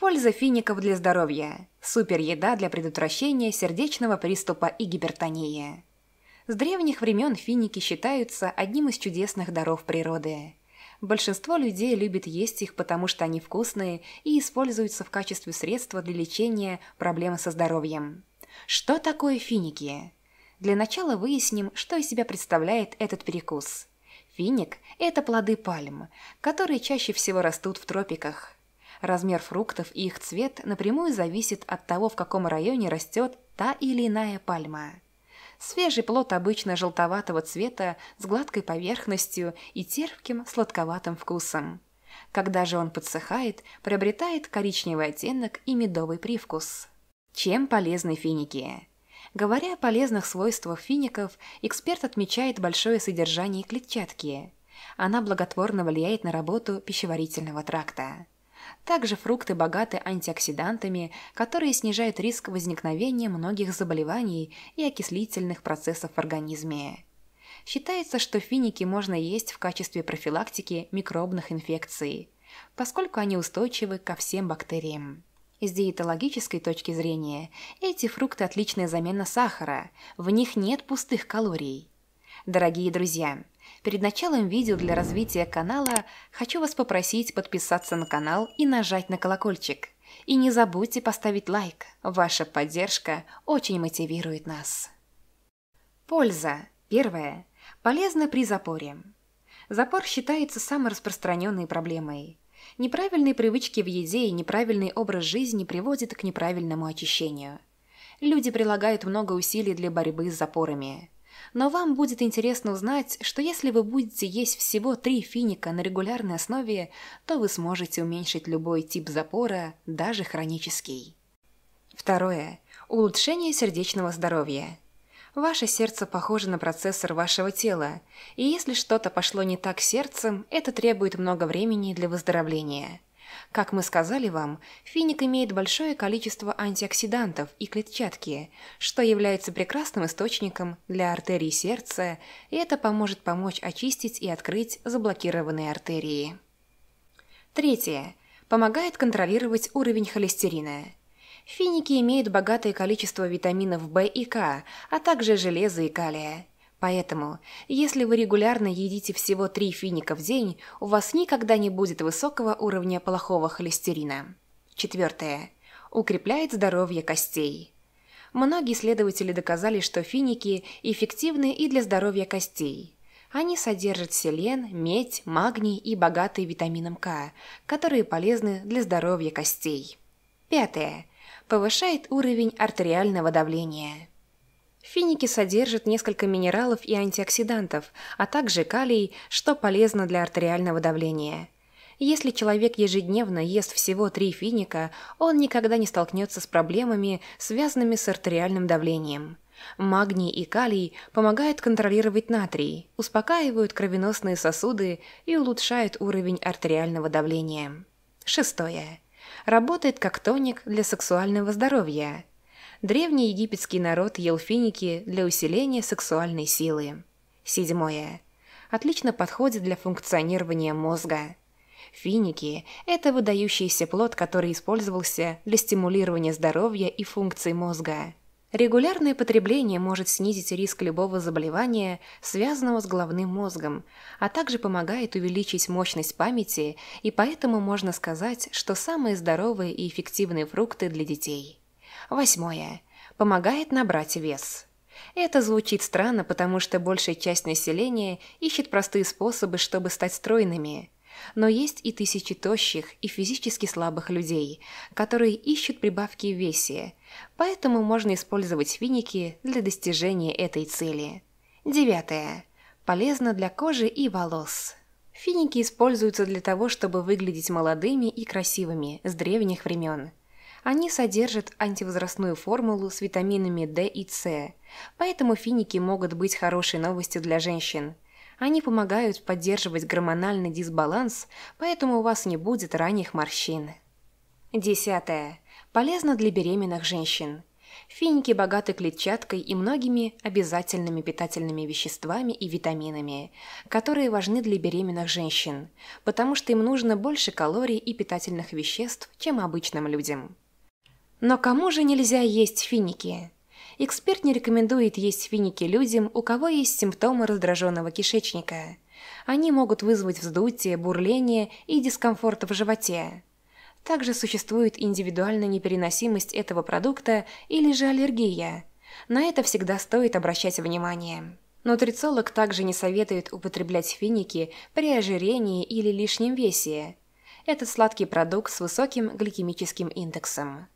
Польза фиников для здоровья. Супер еда для предотвращения сердечного приступа и гипертонии. С древних времен финики считаются одним из чудесных даров природы. Большинство людей любит есть их, потому что они вкусные и используются в качестве средства для лечения проблем со здоровьем. Что такое финики? Для начала выясним, что из себя представляет этот перекус. Финик – это плоды пальм, которые чаще всего растут в тропиках – Размер фруктов и их цвет напрямую зависит от того, в каком районе растет та или иная пальма. Свежий плод обычно желтоватого цвета с гладкой поверхностью и терпким сладковатым вкусом. Когда же он подсыхает, приобретает коричневый оттенок и медовый привкус. Чем полезны финики? Говоря о полезных свойствах фиников, эксперт отмечает большое содержание клетчатки. Она благотворно влияет на работу пищеварительного тракта. Также фрукты богаты антиоксидантами, которые снижают риск возникновения многих заболеваний и окислительных процессов в организме. Считается, что финики можно есть в качестве профилактики микробных инфекций, поскольку они устойчивы ко всем бактериям. С диетологической точки зрения, эти фрукты – отличная замена сахара, в них нет пустых калорий. Дорогие друзья, Перед началом видео для развития канала хочу вас попросить подписаться на канал и нажать на колокольчик. И не забудьте поставить лайк, ваша поддержка очень мотивирует нас. Польза. Первое. Полезно при запоре. Запор считается самой распространенной проблемой. Неправильные привычки в еде и неправильный образ жизни приводят к неправильному очищению. Люди прилагают много усилий для борьбы с запорами – но вам будет интересно узнать, что если вы будете есть всего три финика на регулярной основе, то вы сможете уменьшить любой тип запора, даже хронический. Второе. Улучшение сердечного здоровья. Ваше сердце похоже на процессор вашего тела, и если что-то пошло не так сердцем, это требует много времени для выздоровления. Как мы сказали вам, финик имеет большое количество антиоксидантов и клетчатки, что является прекрасным источником для артерий сердца, и это поможет помочь очистить и открыть заблокированные артерии. Третье. Помогает контролировать уровень холестерина. Финики имеют богатое количество витаминов В и К, а также железа и калия. Поэтому, если вы регулярно едите всего 3 финика в день, у вас никогда не будет высокого уровня плохого холестерина. Четвертое. Укрепляет здоровье костей. Многие исследователи доказали, что финики эффективны и для здоровья костей. Они содержат селен, медь, магний и богатые витамином К, которые полезны для здоровья костей. Пятое. Повышает уровень артериального давления. Финики содержат несколько минералов и антиоксидантов, а также калий, что полезно для артериального давления. Если человек ежедневно ест всего три финика, он никогда не столкнется с проблемами, связанными с артериальным давлением. Магний и калий помогают контролировать натрий, успокаивают кровеносные сосуды и улучшают уровень артериального давления. Шестое. Работает как тоник для сексуального здоровья – древний египетский народ ел финики для усиления сексуальной силы. Седьмое. Отлично подходит для функционирования мозга. Финики – это выдающийся плод, который использовался для стимулирования здоровья и функций мозга. Регулярное потребление может снизить риск любого заболевания, связанного с головным мозгом, а также помогает увеличить мощность памяти, и поэтому можно сказать, что самые здоровые и эффективные фрукты для детей. Восьмое. Помогает набрать вес. Это звучит странно, потому что большая часть населения ищет простые способы, чтобы стать стройными. Но есть и тысячи тощих и физически слабых людей, которые ищут прибавки в весе, поэтому можно использовать финики для достижения этой цели. Девятое. Полезно для кожи и волос. Финики используются для того, чтобы выглядеть молодыми и красивыми с древних времен. Они содержат антивозрастную формулу с витаминами D и С, поэтому финики могут быть хорошей новостью для женщин. Они помогают поддерживать гормональный дисбаланс, поэтому у вас не будет ранних морщин. Десятое. Полезно для беременных женщин. Финики богаты клетчаткой и многими обязательными питательными веществами и витаминами, которые важны для беременных женщин, потому что им нужно больше калорий и питательных веществ, чем обычным людям. Но кому же нельзя есть финики? Эксперт не рекомендует есть финики людям, у кого есть симптомы раздраженного кишечника. Они могут вызвать вздутие, бурление и дискомфорт в животе. Также существует индивидуальная непереносимость этого продукта или же аллергия. На это всегда стоит обращать внимание. Нутрициолог также не советует употреблять финики при ожирении или лишнем весе. Это сладкий продукт с высоким гликемическим индексом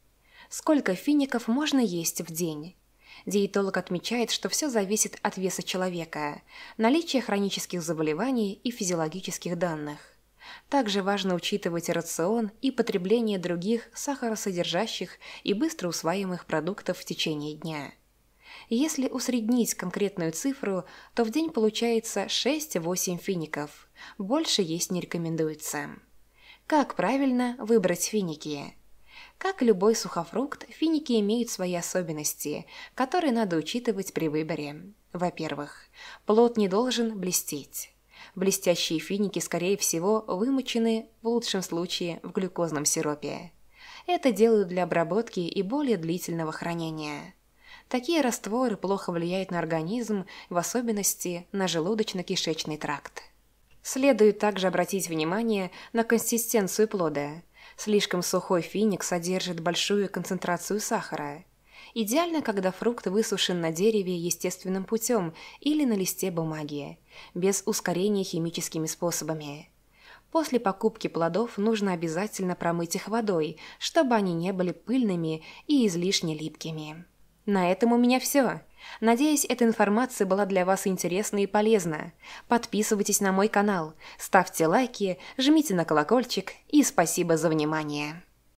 сколько фиников можно есть в день. Диетолог отмечает, что все зависит от веса человека, наличия хронических заболеваний и физиологических данных. Также важно учитывать рацион и потребление других сахаросодержащих и быстро усваиваемых продуктов в течение дня. Если усреднить конкретную цифру, то в день получается 6-8 фиников. Больше есть не рекомендуется. Как правильно выбрать финики? Как любой сухофрукт, финики имеют свои особенности, которые надо учитывать при выборе. Во-первых, плод не должен блестеть. Блестящие финики, скорее всего, вымочены, в лучшем случае, в глюкозном сиропе. Это делают для обработки и более длительного хранения. Такие растворы плохо влияют на организм, в особенности на желудочно-кишечный тракт. Следует также обратить внимание на консистенцию плода – Слишком сухой финик содержит большую концентрацию сахара. Идеально, когда фрукт высушен на дереве естественным путем или на листе бумаги, без ускорения химическими способами. После покупки плодов нужно обязательно промыть их водой, чтобы они не были пыльными и излишне липкими. На этом у меня все. Надеюсь, эта информация была для вас интересна и полезна. Подписывайтесь на мой канал, ставьте лайки, жмите на колокольчик и спасибо за внимание.